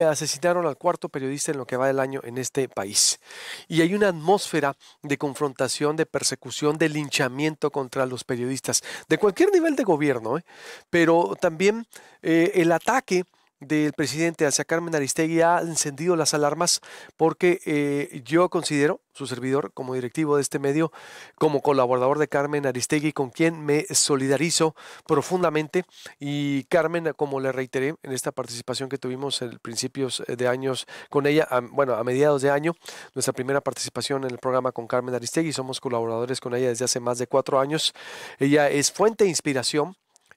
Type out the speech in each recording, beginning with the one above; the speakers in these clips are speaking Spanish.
asesinaron al cuarto periodista en lo que va del año en este país. Y hay una atmósfera de confrontación, de persecución, de linchamiento contra los periodistas, de cualquier nivel de gobierno, ¿eh? pero también eh, el ataque del presidente hacia Carmen Aristegui ha encendido las alarmas porque eh, yo considero, su servidor como directivo de este medio, como colaborador de Carmen Aristegui, con quien me solidarizo profundamente. Y Carmen, como le reiteré en esta participación que tuvimos en principios de años con ella, bueno, a mediados de año, nuestra primera participación en el programa con Carmen Aristegui, somos colaboradores con ella desde hace más de cuatro años. Ella es fuente de inspiración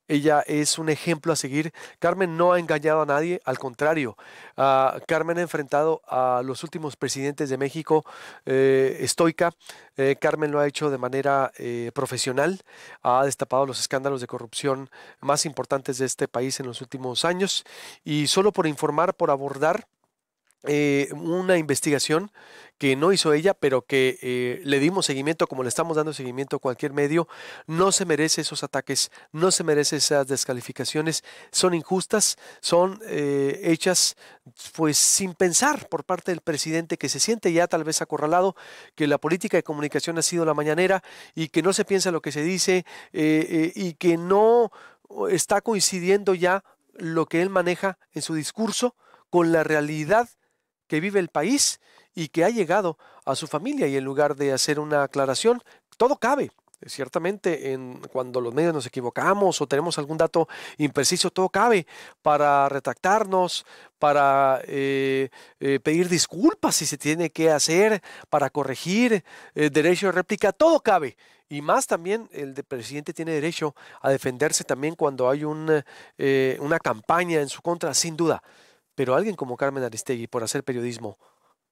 ella es un ejemplo a seguir. Carmen no ha engañado a nadie, al contrario. Ah, Carmen ha enfrentado a los últimos presidentes de México eh, estoica. Eh, Carmen lo ha hecho de manera eh, profesional. Ha destapado los escándalos de corrupción más importantes de este país en los últimos años. Y solo por informar, por abordar, eh, una investigación que no hizo ella, pero que eh, le dimos seguimiento, como le estamos dando seguimiento a cualquier medio, no se merece esos ataques, no se merece esas descalificaciones, son injustas, son eh, hechas pues sin pensar por parte del presidente que se siente ya tal vez acorralado, que la política de comunicación ha sido la mañanera y que no se piensa lo que se dice y que no está coincidiendo ya lo que él maneja en su discurso con la realidad que vive el país y que ha llegado a su familia y en lugar de hacer una aclaración, todo cabe. Ciertamente, en, cuando los medios nos equivocamos o tenemos algún dato impreciso, todo cabe para retractarnos, para eh, eh, pedir disculpas si se tiene que hacer, para corregir, eh, derecho de réplica, todo cabe. Y más también el de presidente tiene derecho a defenderse también cuando hay una campaña en su contra, sin duda. Pero alguien como Carmen Aristegui por hacer periodismo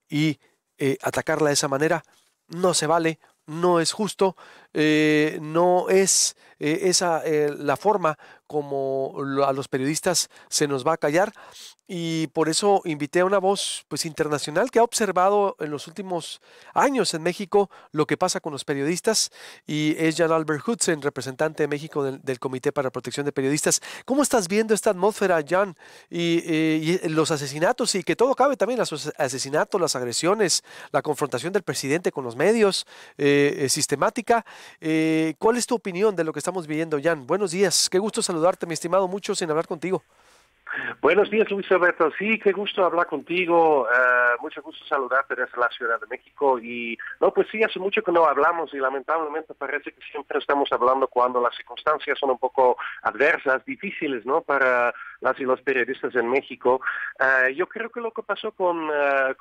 y eh, atacarla de esa manera no se vale, no es justo eh, no es eh, esa eh, la forma como a los periodistas se nos va a callar y por eso invité a una voz pues internacional que ha observado en los últimos años en México lo que pasa con los periodistas y es Jan Albert Hudson, representante de México del, Comité para la Protección de Periodistas. ¿Cómo estás viendo esta atmósfera, Jan, y, los asesinatos y que todo cabe también, los asesinatos, las agresiones, la confrontación del presidente con los medios sistemática eh, ¿Cuál es tu opinión de lo que estamos viviendo, Jan? Buenos días, qué gusto saludarte, mi estimado, mucho sin hablar contigo. Buenos días, Luis Alberto. Sí, qué gusto hablar contigo. Eh, mucho gusto saludarte desde la Ciudad de México. Y no, pues sí, hace mucho que no hablamos y lamentablemente parece que siempre estamos hablando cuando las circunstancias son un poco adversas, difíciles, ¿no? Para las y los periodistas en México. Ah, yo creo que lo que pasó con, ah,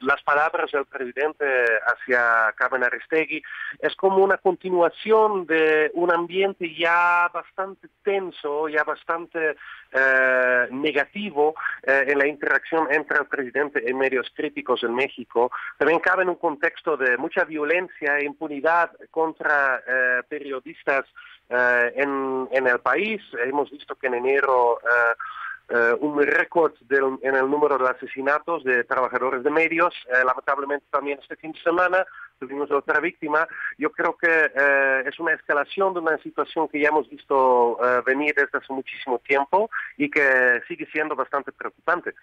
las palabras del presidente hacia Carmen Aristegui es como una continuación de un ambiente ya bastante tenso, ya bastante ah, negativo en la interacción entre el presidente y medios críticos en México. También cabe en un contexto de mucha violencia e impunidad contra periodistas eh, en, el país. Hemos visto que en enero eh, eh, un récord en el número de asesinatos de trabajadores de medios. lamentablemente también este fin de semana tuvimos otra víctima. Yo creo que es una escalación de una situación que ya hemos visto venir desde hace muchísimo tiempo y que sigue siendo bastante preocupante.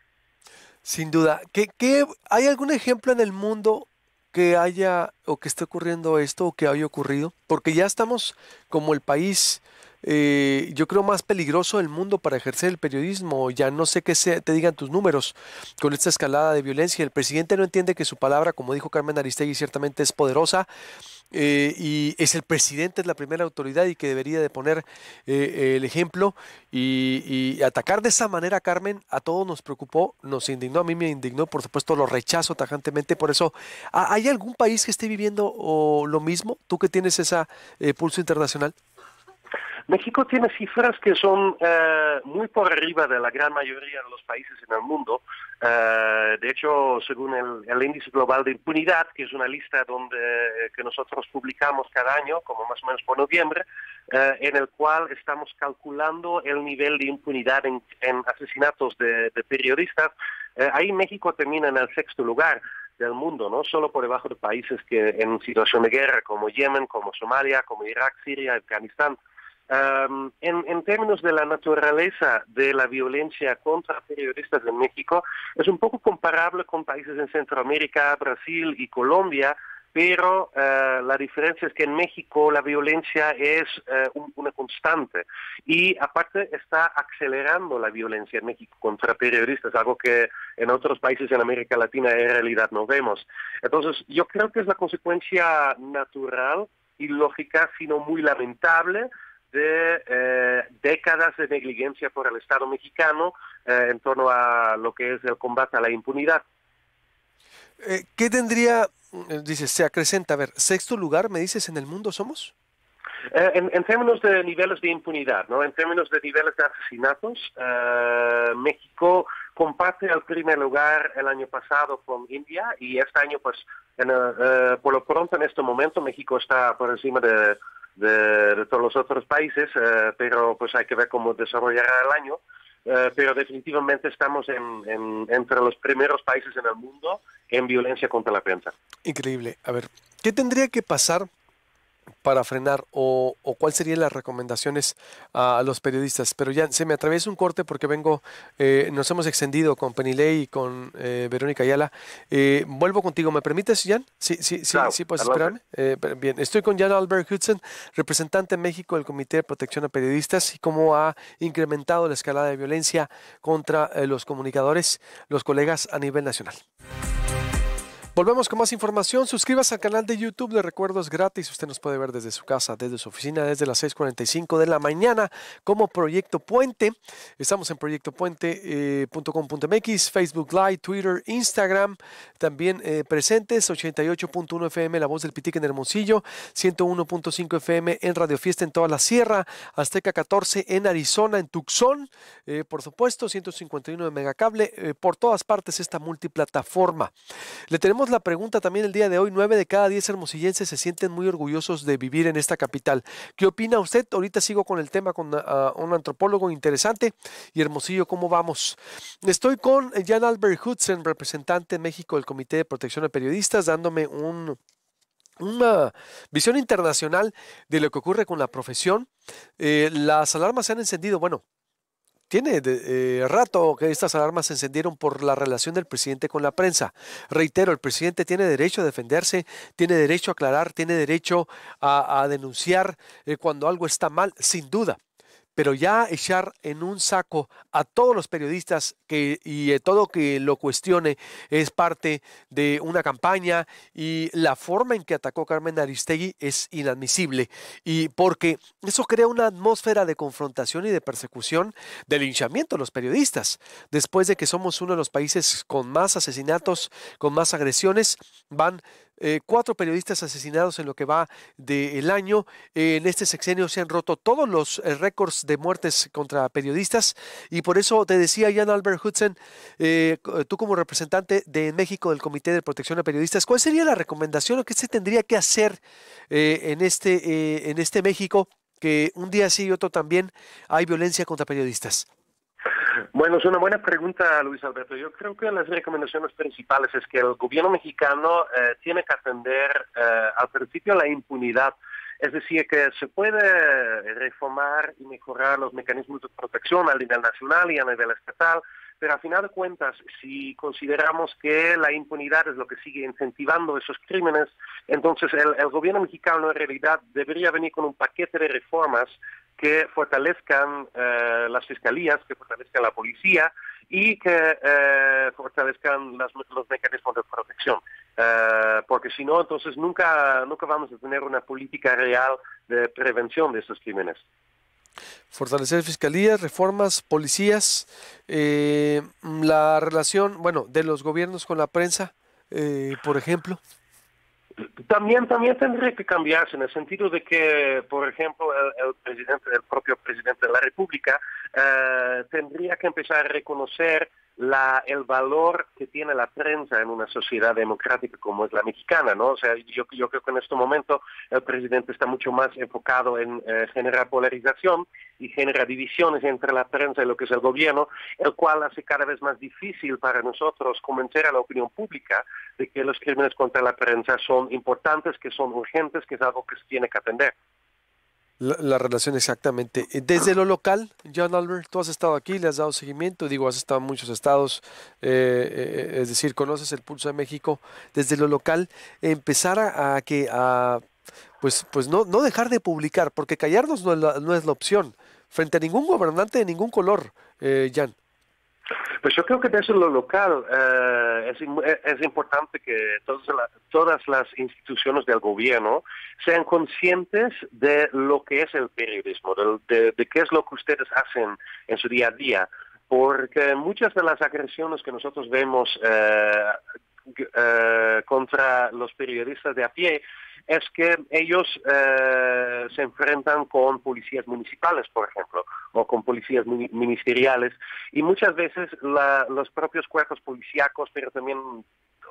Sin duda. ¿Qué, hay algún ejemplo en el mundo que haya o que esté ocurriendo esto o que haya ocurrido, porque ya estamos como el país, eh, yo creo, más peligroso del mundo para ejercer el periodismo. Ya no sé qué se, te digan tus números con esta escalada de violencia. El presidente no entiende que su palabra, como dijo Carmen Aristegui, ciertamente es poderosa, eh, y es el presidente, es la primera autoridad y que debería de poner eh, el ejemplo y, atacar de esa manera, Carmen, a todos nos preocupó, nos indignó, a mí me indignó, por supuesto lo rechazo tajantemente, por eso, ¿hay algún país que esté viviendo lo mismo? Tú que tienes esa eh, pulso internacional. México tiene cifras que son eh, muy por arriba de la gran mayoría de los países en el mundo. Eh, de hecho, según el, Índice Global de Impunidad, que es una lista donde, eh, que nosotros publicamos cada año, como más o menos por noviembre, en el cual estamos calculando el nivel de impunidad en, asesinatos de, periodistas, ahí México termina en el sexto lugar del mundo, no solo por debajo de países que en situación de guerra como Yemen, como Somalia, como Irak, Siria, Afganistán, en, términos de la naturaleza de la violencia contra periodistas en México, es un poco comparable con países en Centroamérica, Brasil y Colombia, pero eh, la diferencia es que en México la violencia es eh, una constante y aparte está acelerando la violencia en México contra periodistas, algo que en otros países en América Latina en realidad no vemos. Entonces yo creo que es la consecuencia natural y lógica, sino muy lamentable de eh, décadas de negligencia por el Estado mexicano eh, en torno a lo que es el combate a la impunidad. Eh, ¿Qué tendría, dices, se acrecenta, a ver, sexto lugar, me dices, en el mundo somos? En, en, términos de niveles de impunidad, ¿no? en términos de niveles de asesinatos, México comparte el primer lugar el año pasado con India y este año, pues, eh, eh, por lo pronto en este momento México está por encima de, todos los otros países, eh, pero pues hay que ver cómo desarrollará el año. pero definitivamente estamos entre los primeros países en el mundo en violencia contra la prensa. Increíble. A ver, ¿qué tendría que pasar para frenar o, o cuáles serían las recomendaciones a, los periodistas. Pero ya se me atraviesa un corte porque vengo, eh, nos hemos extendido con Penilei y con eh, Verónica Ayala. Eh, vuelvo contigo, ¿me permites, Jan? Sí, sí, sí, sí, puedes esperarme. bien, estoy con Jan Albert Hudson, representante en México del Comité de Protección a Periodistas y cómo ha incrementado la escalada de violencia contra los comunicadores, los colegas a nivel nacional. Volvemos con más información. Suscríbase al canal de YouTube de Recuerdos Gratis. Usted nos puede ver desde su casa, desde su oficina, desde las 6.45 de la mañana como Proyecto Puente. Estamos en proyectopuente.com.mx, eh, Facebook Live, Twitter, Instagram. También eh, presentes, 88.1 FM, La Voz del Pitique en Hermosillo, 101.5 FM en Radio Fiesta en toda la sierra, Azteca 14 en Arizona, en Tucson, eh, por supuesto, 151 de Megacable, por todas partes esta multiplataforma. Le tenemos la pregunta también el día de hoy. Nueve de cada diez hermosillenses se sienten muy orgullosos de vivir en esta capital. ¿Qué opina usted? Ahorita sigo con el tema con ah, un antropólogo interesante. Y Hermosillo, ¿cómo vamos? Estoy con Jan Albert Hudson, representante en México del Comité de Protección de Periodistas, dándome una visión internacional de lo que ocurre con la profesión. Eh, las alarmas se han encendido, bueno, tiene eh, rato que estas alarmas se encendieron por la relación del presidente con la prensa. Reitero, el presidente tiene derecho a defenderse, tiene derecho a aclarar, tiene derecho a, denunciar eh, cuando algo está mal, sin duda pero ya echar en un saco a todos los periodistas que, y eh, todo que lo cuestione es parte de una campaña y la forma en que atacó Carmen Aristegui es inadmisible y porque eso crea una atmósfera de confrontación y de persecución, de linchamiento de los periodistas. Después de que somos uno de los países con más asesinatos, con más agresiones, van eh, cuatro periodistas asesinados en lo que va del año. en este sexenio se han roto todos los eh, récords de muertes contra periodistas y por eso te decía Jan Albert Hudson, eh, tú como representante de México del Comité de Protección a Periodistas, ¿cuál sería la recomendación o qué se tendría que hacer en, este, en este México que un día sí y otro también hay violencia contra periodistas? Bueno, es una buena pregunta, Luis Alberto. Yo creo que las recomendaciones principales es que el gobierno mexicano eh, tiene que atender eh, al principio la impunidad. Es decir, que se puede reformar y mejorar los mecanismos de protección a nivel nacional y a nivel estatal, pero al final de cuentas, si consideramos que la impunidad es lo que sigue incentivando esos crímenes, entonces el gobierno mexicano en realidad debería venir con un paquete de reformas que fortalezcan eh, las fiscalías, que fortalezcan la policía y que eh, fortalezcan los mecanismos de protección. Eh, porque si no, entonces nunca, nunca vamos a tener una política real de prevención de estos crímenes. Fortalecer fiscalías, reformas, policías, la relación, bueno, de los gobiernos con la prensa, por ejemplo. También, también tendría que cambiarse en el sentido de que, por ejemplo, el, presidente, del propio presidente de la República eh, tendría que empezar a reconocer el valor que tiene la prensa en una sociedad democrática como es la mexicana, ¿no? O sea, yo, creo que en este momento el presidente está mucho más enfocado en eh, generar polarización y genera divisiones entre la prensa y lo que es el gobierno, el cual hace cada vez más difícil para nosotros convencer a la opinión pública de que los crímenes contra la prensa son importantes, que son urgentes, que es algo que se tiene que atender la, relación exactamente. Eh, desde lo local, John Albert, tú has estado aquí, le has dado seguimiento, digo, has estado en muchos estados, eh, eh, es decir, conoces el pulso de México. Desde lo local, empezar a, que a, pues, pues no, no dejar de publicar, porque callarnos no es la, opción, frente a ningún gobernante de ningún color, eh, Jan. Pues yo creo que desde lo local eh, es, eh, importante que todas, todas las instituciones del gobierno sean conscientes de lo que es el periodismo, de, de qué es lo que ustedes hacen en su día a día, porque muchas de las agresiones que nosotros vemos eh, eh contra los periodistas de a pie es que ellos eh, se enfrentan con policías municipales, por ejemplo, o con policías ministeriales, y muchas veces la, los propios cuerpos policíacos, pero también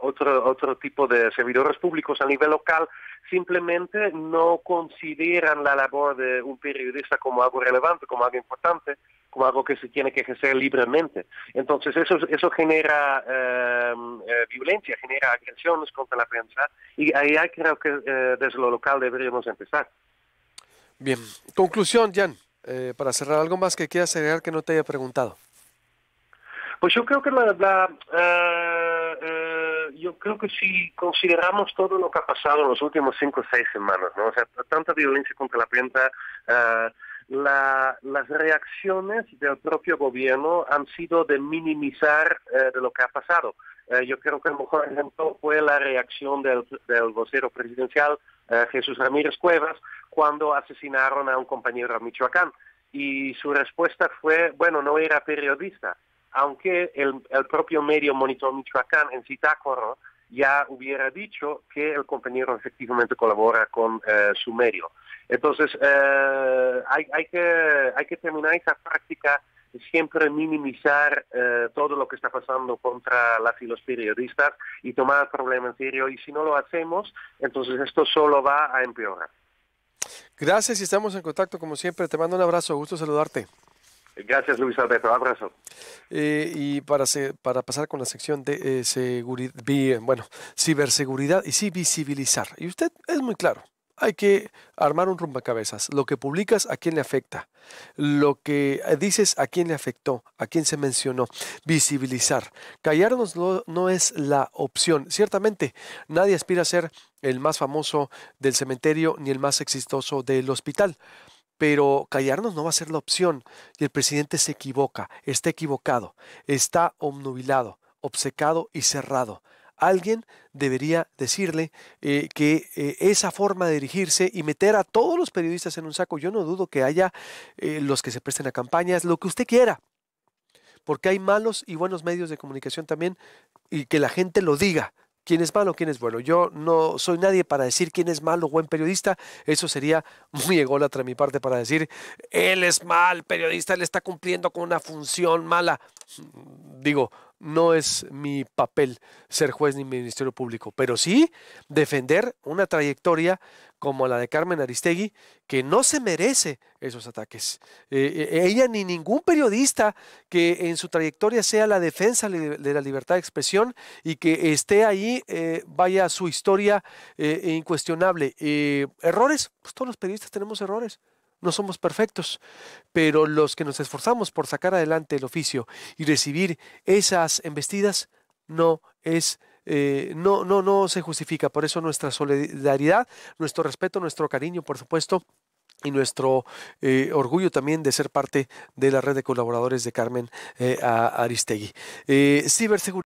otro, otro tipo de servidores públicos a nivel local simplemente no consideran la labor de un periodista como algo relevante, como algo importante, como algo que se tiene que ejercer libremente. Entonces eso, eso genera em, eh, violencia, genera agresiones contra la prensa y ahí creo que eh, desde lo local deberíamos empezar. Bien, conclusión, Jan, eh, para cerrar, ¿algo más que quieras agregar que no te haya preguntado? Pues yo creo que la, yo creo que si consideramos todo lo que ha pasado en los últimos cinco o seis semanas, ¿no? O sea, tanta violencia contra la prensa, las reacciones del propio gobierno han sido de minimizar eh, de lo que ha pasado. Eh, yo creo que el mejor ejemplo fue la reacción del, vocero presidencial eh, Jesús Ramírez Cuevas cuando asesinaron a un compañero a Michoacán. Y su respuesta fue, bueno, no era periodista, aunque el, propio medio Monitor Michoacán en citacoro ya hubiera dicho que el compañero efectivamente colabora con eh, su medio. Entonces, eh, hay, hay, que, hay que terminar esa práctica siempre minimizar eh, todo lo que está pasando contra las y los periodistas y tomar el problema en serio. Y si no lo hacemos, entonces esto solo va a empeorar. Gracias y estamos en contacto como siempre. Te mando un abrazo, gusto saludarte. Gracias, Luis Alberto. Abrazo. Eh, y para, para pasar con la sección de eh, seguridad, eh, bueno, ciberseguridad y sí visibilizar. Y usted es muy claro. Hay que armar un rompecabezas. Lo que publicas, a quién le afecta. Lo que dices, a quién le afectó, a quién se mencionó. Visibilizar. Callarnos no, no es la opción. Ciertamente, nadie aspira a ser el más famoso del cementerio ni el más exitoso del hospital pero callarnos no va a ser la opción. Y el presidente se equivoca, está equivocado, está omnubilado, obcecado y cerrado. Alguien debería decirle eh, que eh, esa forma de dirigirse y meter a todos los periodistas en un saco, yo no dudo que haya eh, los que se presten a campañas, lo que usted quiera, porque hay malos y buenos medios de comunicación también, y que la gente lo diga, quién es malo, quién es bueno. Yo no soy nadie para decir quién es malo, o buen periodista. Eso sería muy ególatra mi parte para decir, él es mal periodista, él está cumpliendo con una función mala. Digo, no es mi papel ser juez ni ministerio público, pero sí defender una trayectoria como la de Carmen Aristegui, que no se merece esos ataques. Eh, eh, ella ni ningún periodista que en su trayectoria sea la defensa de la libertad de expresión y que esté ahí, eh, vaya su historia incuestionable. errores, pues todos los periodistas tenemos errores no somos perfectos, pero los que nos esforzamos por sacar adelante el oficio y recibir esas embestidas, no es eh, no, no, no se justifica. Por eso nuestra solidaridad, nuestro respeto, nuestro cariño, por supuesto, y nuestro eh, orgullo también de ser parte de la red de colaboradores de Carmen eh, Aristegui. ciberseguridad.